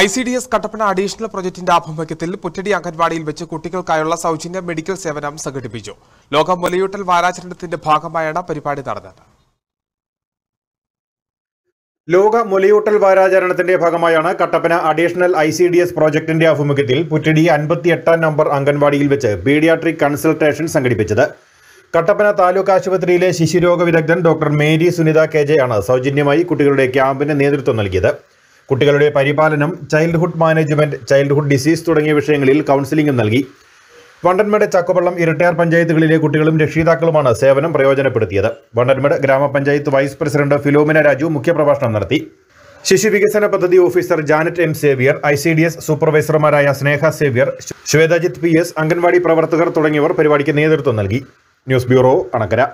I C D S Kattappana additional പ്രൊജക്ടിന്റെ ആഭിമുഖ്യത്തിൽ പുറ്റടി അംഗൻവാടിയിൽ വെച്ച് കുട്ടികൾക്കായുള്ള സൗജന്യ മെഡിക്കൽ സേവനം സംഘടിപ്പിച്ചു ലോക മുലയൂട്ടൽ വാരാചരണത്തിന്റെ ഭാഗമായാണ് പരിപാടി നടന്നത് ലോക മുലയൂട്ടൽ വാരാചരണത്തിന്റെ ഭാഗമായാണ് Kattappana additional I C D S പ്രോജക്ടിന്റെ ആഭിമുഖ്യത്തിൽ പുറ്റടി അൻപത്തിയെട്ടാം നമ്പർ അംഗൻവാടിയിൽ വെച്ച് പീഡിയാട്രിക് കൺസൾട്ടേഷൻ സംഘടിപ്പിച്ചത് കട്ടപ്പന താലൂക്ക് ആശുപത്രിയിലെ ശിശുരോഗ വിദഗ്ധൻ doctor Mary Sunitha K J ആണ് സൗജന്യമായി കുട്ടികളുടെ ക്യാമ്പിന് നേതൃത്വം നൽകിയത് കുട്ടികളുടെ പരിപാലനം ചൈൽഡ്ഹുഡ് മാനേജ്മെന്റ് ചൈൽഡ്ഹുഡ് ഡിസീസ് തുടങ്ങിയ വിഷയങ്ങളിൽ കൌൺസിലിംഗും നൽകി വണ്ടൻമേട് ചക്കവള്ളം ഇരട്ടയാർ പഞ്ചായത്തുകളിലെ കുട്ടികളും രക്ഷിതാക്കളുമാണ് സേവനം പ്രയോജനപ്പെടുത്തിയത് വണ്ടൻമേട് ഗ്രാമപഞ്ചായത്ത് വൈസ് പ്രസിഡന്റ് ഫിലോമിന രാജു മുഖ്യപ്രഭാഷണം നടത്തി ശിശുവികസന പദ്ധതി officer Janet M Xavier I C D S സൂപ്പർവൈസർമാരായ Sneha Xavier Swethajith P S anganwadi പ്രവർത്തകർ തുടങ്ങിയവർ പരിപാടിക്ക് നേതൃത്വം നൽകി ന്യൂസ് ബ്യൂറോ അണക്കര